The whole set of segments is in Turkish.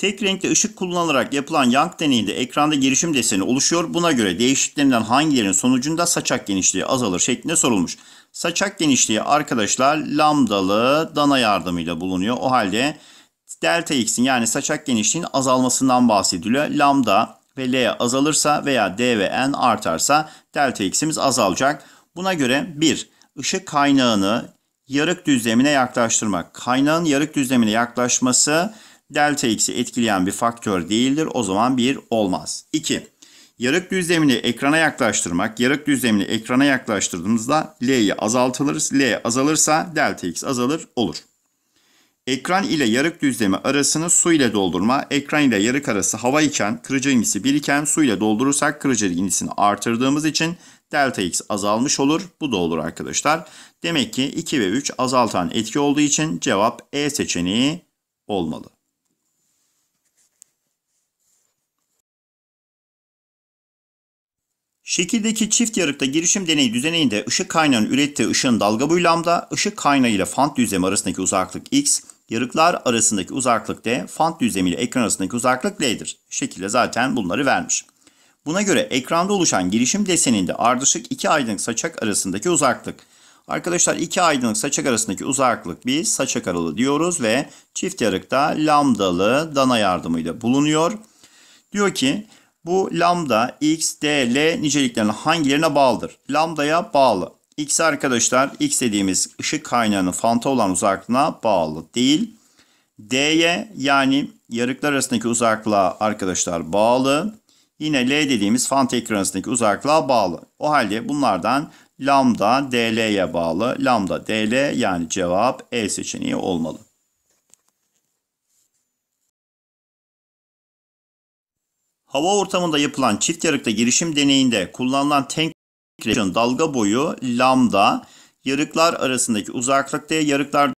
Tek renkte ışık kullanılarak yapılan Young deneyinde ekranda girişim deseni oluşuyor. Buna göre değişiklerinden hangilerinin sonucunda saçak genişliği azalır şeklinde sorulmuş. Saçak genişliği arkadaşlar lambdalı dana yardımıyla bulunuyor. O halde delta x'in yani saçak genişliğin azalmasından bahsediliyor. Lambda ve l azalırsa veya d ve n artarsa delta x'imiz azalacak. Buna göre 1. Işık kaynağını yarık düzlemine yaklaştırmak. Kaynağın yarık düzlemine yaklaşması delta x'i etkileyen bir faktör değildir. O zaman 1 olmaz. 2. Yarık düzlemini ekrana yaklaştırmak. Yarık düzlemini ekrana yaklaştırdığımızda L'yi azaltılır. L azalırsa delta x azalır olur. Ekran ile yarık düzlemi arasını su ile doldurma. Ekran ile yarık arası hava iken kırıcı ilgisi 1 iken su ile doldurursak kırıcı ilgisini artırdığımız için delta x azalmış olur. Bu da olur arkadaşlar. Demek ki 2 ve 3 azaltan etki olduğu için cevap E seçeneği olmalı. Şekildeki çift yarıkta girişim deneyi düzeninde ışık kaynağının ürettiği ışığın dalga boyu lambda, ışık kaynağı ile fant düzlemi arasındaki uzaklık x, yarıklar arasındaki uzaklık d, fant düzlemi ile ekran arasındaki uzaklık l'dir. Şekilde zaten bunları vermiş. Buna göre ekranda oluşan girişim deseninde ardışık iki aydınlık saçak arasındaki uzaklık. Arkadaşlar iki aydınlık saçak arasındaki uzaklık bir saçak aralığı diyoruz ve çift yarıkta lambdalı dana yardımıyla bulunuyor. Diyor ki bu lambda, x, d, l niceliklerinin hangilerine bağlıdır? Lambdaya bağlı. X arkadaşlar x dediğimiz ışık kaynağının fanta olan uzaklığına bağlı değil. D'ye yani yarıklar arasındaki uzaklığa arkadaşlar bağlı. Yine L dediğimiz fanta ekranı uzaklığa bağlı. O halde bunlardan lambda DL'ye bağlı. Lambda DL yani cevap E seçeneği olmalı. Hava ortamında yapılan çift yarıkta girişim deneyinde kullanılan tank dalga boyu lambda yarıklar arasındaki uzaklık D yarıklar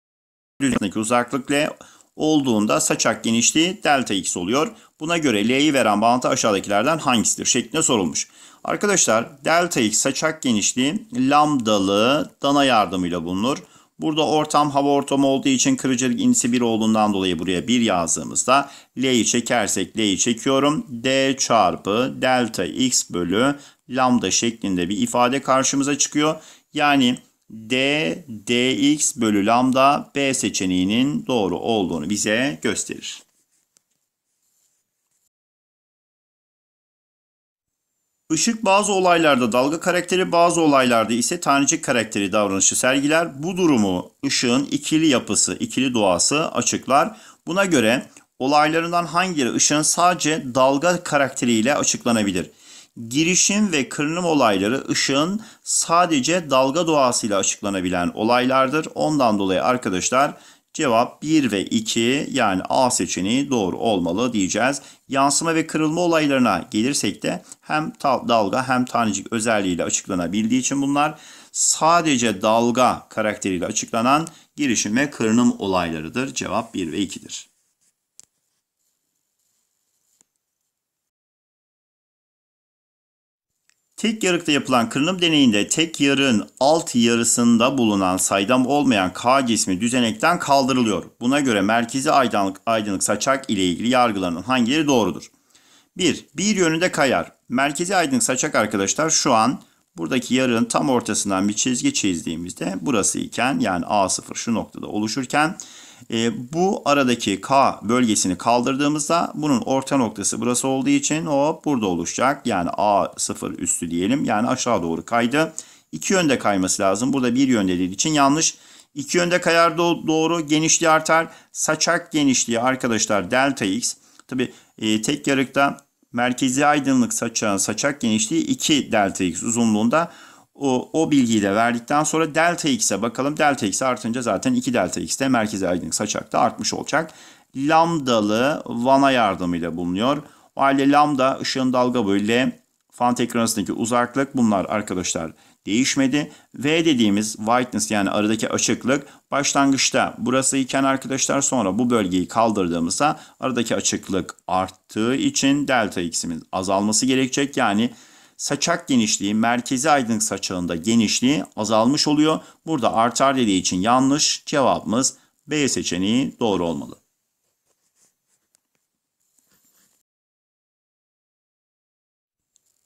arasındaki uzaklık L olduğunda saçak genişliği delta x oluyor. Buna göre L'yi veren bağıntı aşağıdakilerden hangisidir şeklinde sorulmuş. Arkadaşlar delta x saçak genişliği lambdalı dana yardımıyla bulunur. Burada ortam hava ortamı olduğu için kırıcılık indisi 1 olduğundan dolayı buraya 1 yazdığımızda L'yi çekersek L'yi çekiyorum. D çarpı delta x bölü lambda şeklinde bir ifade karşımıza çıkıyor. Yani D, dx bölü lambda B seçeneğinin doğru olduğunu bize gösterir. Işık bazı olaylarda dalga karakteri bazı olaylarda ise tanecik karakteri davranışı sergiler. Bu durumu ışığın ikili yapısı, ikili doğası açıklar. Buna göre olaylarından hangileri ışığın sadece dalga karakteriyle açıklanabilir? Girişim ve kırınım olayları ışığın sadece dalga doğasıyla açıklanabilen olaylardır. Ondan dolayı arkadaşlar Cevap 1 ve 2 yani A seçeneği doğru olmalı diyeceğiz. Yansıma ve kırılma olaylarına gelirsek de hem dalga hem tanecik özelliğiyle açıklanabildiği için bunlar sadece dalga karakteriyle açıklanan girişim ve kırınım olaylarıdır. Cevap 1 ve 2'dir. Tek yarıkta yapılan kırınım deneyinde tek yarığın alt yarısında bulunan saydam olmayan K cismi düzenekten kaldırılıyor. Buna göre merkezi aydınlık, aydınlık saçak ile ilgili yargılarının hangileri doğrudur? 1. Bir yönünde kayar. Merkezi aydınlık saçak arkadaşlar şu an buradaki yarığın tam ortasından bir çizgi çizdiğimizde burası iken yani A0 şu noktada oluşurken ee, bu aradaki K bölgesini kaldırdığımızda bunun orta noktası burası olduğu için o burada oluşacak. Yani A0 üstü diyelim. Yani aşağı doğru kaydı. İki yönde kayması lazım. Burada bir yönde dediği için yanlış. İki yönde kayar do doğru genişliği artar. Saçak genişliği arkadaşlar delta x. Tabi e, tek yarıkta merkezi aydınlık saçağın saçak genişliği 2 delta x uzunluğunda. O, o bilgiyi de verdikten sonra delta x'e bakalım. Delta x artınca zaten 2 delta x'te merkezi aydınlık saçakta artmış olacak. Lambdalı vana yardımıyla bulunuyor. O halde lambda ışığın dalga böyle fan ekranındaki uzaklık bunlar arkadaşlar değişmedi. V dediğimiz whiteness yani aradaki açıklık başlangıçta burası iken arkadaşlar sonra bu bölgeyi kaldırdığımızda aradaki açıklık arttığı için delta x'imiz azalması gerekecek. Yani saçak genişliği merkezi aydınlık saçağında genişliği azalmış oluyor. Burada artar dediği için yanlış cevabımız B seçeneği doğru olmalı.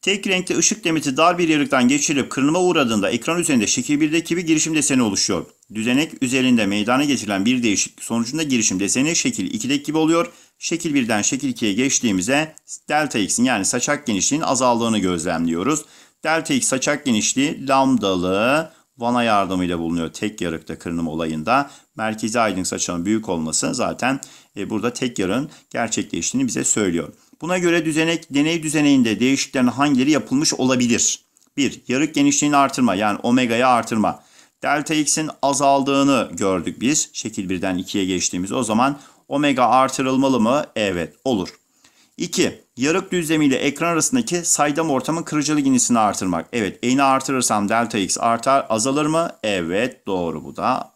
Tek renkte ışık demeti dar bir yarıktan geçirilip kırılma uğradığında ekran üzerinde şekil 1'deki bir girişim deseni oluşuyor. Düzenek üzerinde meydana getirilen bir değişiklik sonucunda girişim deseni şekil 2'deki gibi oluyor. Şekil 1'den şekil 2'ye geçtiğimize delta x'in yani saçak genişliğinin azaldığını gözlemliyoruz. Delta x saçak genişliği lambdalı vana yardımıyla bulunuyor tek yarıkta kırınım olayında. Merkezi aydınlık saçağın büyük olması zaten e, burada tek yarığın gerçekleştiğini bize söylüyor. Buna göre düzenek deney düzeneğinde değişikliklerin hangileri yapılmış olabilir? 1. Yarık genişliğini artırma yani omega'yı artırma. Delta x'in azaldığını gördük biz. Şekil 1'den 2'ye geçtiğimiz o zaman omega artırılmalı mı? Evet olur. 2. Yarık düzlemi ile ekran arasındaki saydam ortamın kırıcılık inisini artırmak. Evet eğini artırırsam delta x artar azalır mı? Evet doğru bu da.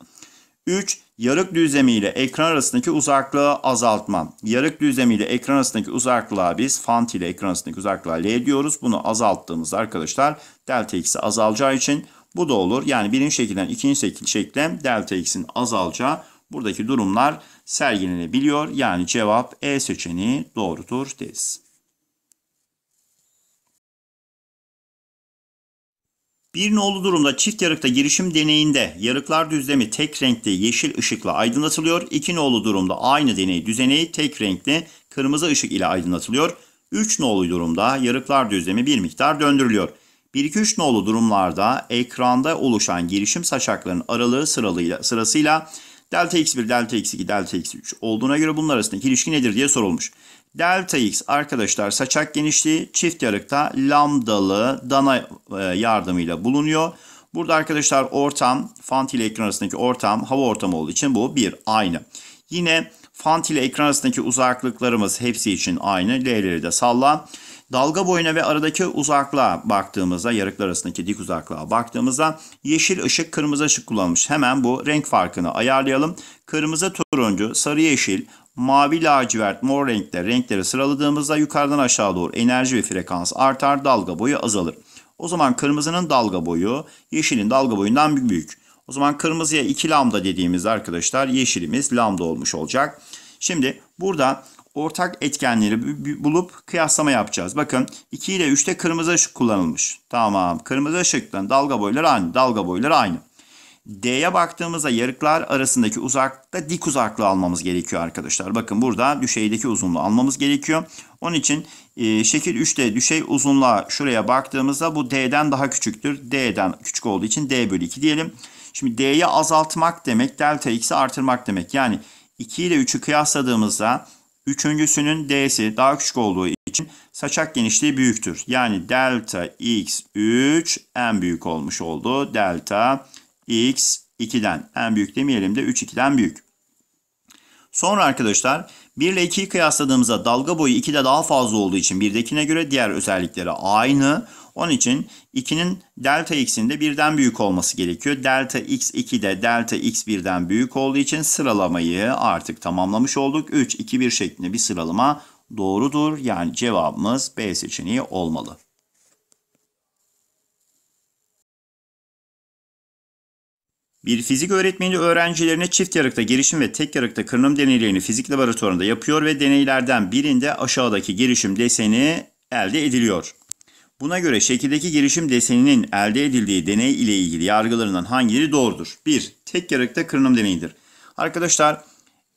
3. Yarık düzlemi ile ekran arasındaki uzaklığı azaltmam. Yarık düzlemi ile ekran arasındaki uzaklığa biz font ile ekran arasındaki uzaklığa L diyoruz. Bunu azalttığımızda arkadaşlar delta x'i azalacağı için bu da olur. Yani birinci şekilden ikinci şekilden delta x'in azalacağı buradaki durumlar sergilenebiliyor. Yani cevap E seçeneği doğrudur deriz. Bir nolu durumda çift yarıkta girişim deneyinde yarıklar düzlemi tek renkli yeşil ışıkla aydınlatılıyor. İki nolu durumda aynı deney düzeneyi tek renkli kırmızı ışık ile aydınlatılıyor. Üç nolu durumda yarıklar düzlemi bir miktar döndürülüyor. 1-2-3 nolu durumlarda ekranda oluşan girişim saçaklarının aralığı sıralıyla, sırasıyla Delta x1, delta x2, delta x3 olduğuna göre bunlar arasındaki ilişki nedir diye sorulmuş. Delta x arkadaşlar saçak genişliği çift yarıkta lambdalı dana e, yardımıyla bulunuyor. Burada arkadaşlar ortam, fant ile ekran arasındaki ortam hava ortamı olduğu için bu bir aynı. Yine fant ile ekran arasındaki uzaklıklarımız hepsi için aynı. L'leri de salla. Dalga boyuna ve aradaki uzaklığa baktığımızda, yarıklar arasındaki dik uzaklığa baktığımızda yeşil ışık kırmızı ışık kullanmış. Hemen bu renk farkını ayarlayalım. Kırmızı turuncu, sarı yeşil, mavi lacivert, mor renkler renkleri sıraladığımızda yukarıdan aşağı doğru enerji ve frekans artar, dalga boyu azalır. O zaman kırmızının dalga boyu yeşilin dalga boyundan büyük. O zaman kırmızıya 2 lambda dediğimiz arkadaşlar yeşilimiz lambda olmuş olacak. Şimdi burada ortak etkenleri bulup kıyaslama yapacağız. Bakın 2 ile 3'te kırmızı ışık kullanılmış. Tamam. Kırmızı ışıktan dalga boyları aynı. Dalga boyları aynı. D'ye baktığımızda yarıklar arasındaki uzakta dik uzaklığı almamız gerekiyor arkadaşlar. Bakın burada düşeydeki uzunluğu almamız gerekiyor. Onun için e, şekil 3'te düşey uzunluğa şuraya baktığımızda bu D'den daha küçüktür. D'den küçük olduğu için D bölü 2 diyelim. Şimdi D'yi azaltmak demek delta X'i artırmak demek. Yani 2 ile 3'ü kıyasladığımızda Üçüncüsünün d'si daha küçük olduğu için saçak genişliği büyüktür. Yani delta x 3 en büyük olmuş oldu. Delta x 2'den en büyük demeyelim de 3 2'den büyük. Sonra arkadaşlar 1 ile 2'yi kıyasladığımızda dalga boyu 2'de daha fazla olduğu için birdekine göre diğer özellikleri aynı. Onun için 2'nin delta x'in de 1'den büyük olması gerekiyor. Delta x 2 de delta x 1'den büyük olduğu için sıralamayı artık tamamlamış olduk. 3, 2, 1 şeklinde bir sıralama doğrudur. Yani cevabımız B seçeneği olmalı. Bir fizik öğretmeni öğrencilerine çift yarıkta girişim ve tek yarıkta kırınım deneylerini fizik laboratuvarında yapıyor ve deneylerden birinde aşağıdaki girişim deseni elde ediliyor. Buna göre şekildeki girişim deseninin elde edildiği deney ile ilgili yargılarından hangileri doğrudur? 1. Tek yarıkta kırınım deneyidir. Arkadaşlar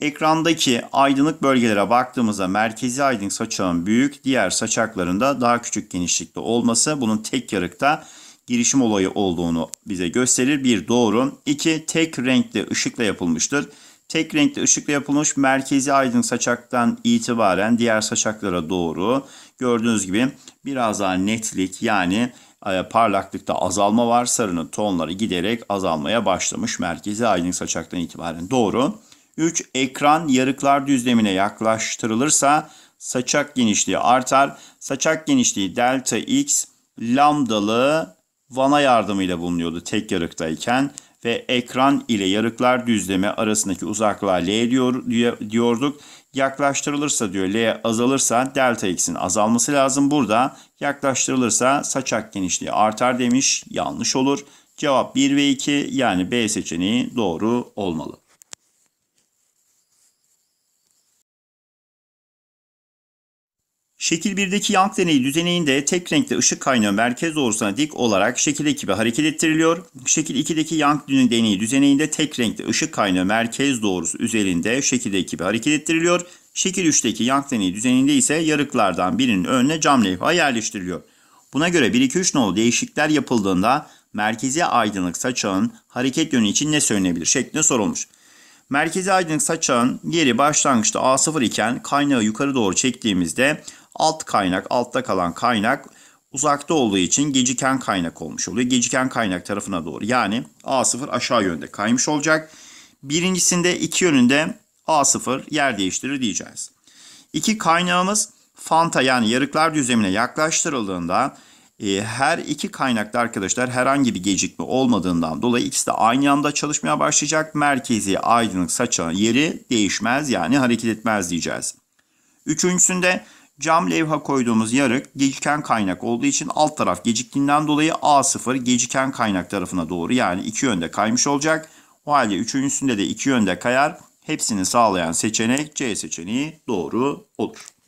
ekrandaki aydınlık bölgelere baktığımızda merkezi aydın saçağın büyük, diğer saçaklarında daha küçük genişlikte olması bunun tek yarıkta girişim olayı olduğunu bize gösterir. Bir doğru. İki tek renkli ışıkla yapılmıştır. Tek renkli ışıkla yapılmış merkezi aydın saçaktan itibaren diğer saçaklara doğru gördüğünüz gibi biraz daha netlik yani e, parlaklıkta azalma var. Sarının tonları giderek azalmaya başlamış merkezi aydın saçaktan itibaren doğru. 3. Ekran yarıklar düzlemine yaklaştırılırsa saçak genişliği artar. Saçak genişliği delta x lambdalı vana yardımıyla bulunuyordu tek yarıktayken ve ekran ile yarıklar düzleme arasındaki uzaklığa L diyor, diyorduk. Yaklaştırılırsa diyor L azalırsa delta x'in azalması lazım. Burada yaklaştırılırsa saçak genişliği artar demiş. Yanlış olur. Cevap 1 ve 2 yani B seçeneği doğru olmalı. Şekil 1'deki Young deneyi düzeneğinde tek renkte ışık kaynağı merkez doğrusuna dik olarak şekil ekibi hareket ettiriliyor. Şekil 2'deki Young deneyi düzeneğinde tek renkte ışık kaynağı merkez doğrusu üzerinde şekil ekibi hareket ettiriliyor. Şekil 3'teki Young deneyi düzeninde ise yarıklardan birinin önüne cam levha yerleştiriliyor. Buna göre 1-2-3 nolu değişiklikler yapıldığında merkezi aydınlık saçağın hareket yönü için ne söylenebilir şeklinde sorulmuş. Merkezi aydınlık saçağın yeri başlangıçta A0 iken kaynağı yukarı doğru çektiğimizde Alt kaynak, altta kalan kaynak uzakta olduğu için geciken kaynak olmuş oluyor. Geciken kaynak tarafına doğru yani A0 aşağı yönde kaymış olacak. Birincisinde iki yönünde A0 yer değiştirir diyeceğiz. İki kaynağımız fanta yani yarıklar düzlemine yaklaştırıldığında e, her iki kaynakta arkadaşlar herhangi bir gecikme olmadığından dolayı ikisi de aynı anda çalışmaya başlayacak. Merkezi aydınlık saçan yeri değişmez yani hareket etmez diyeceğiz. Üçüncüsünde Cam levha koyduğumuz yarık geciken kaynak olduğu için alt taraf geciktiğinden dolayı A0 geciken kaynak tarafına doğru yani iki yönde kaymış olacak. O halde üçüncüsünde de iki yönde kayar. Hepsini sağlayan seçenek C seçeneği doğru olur.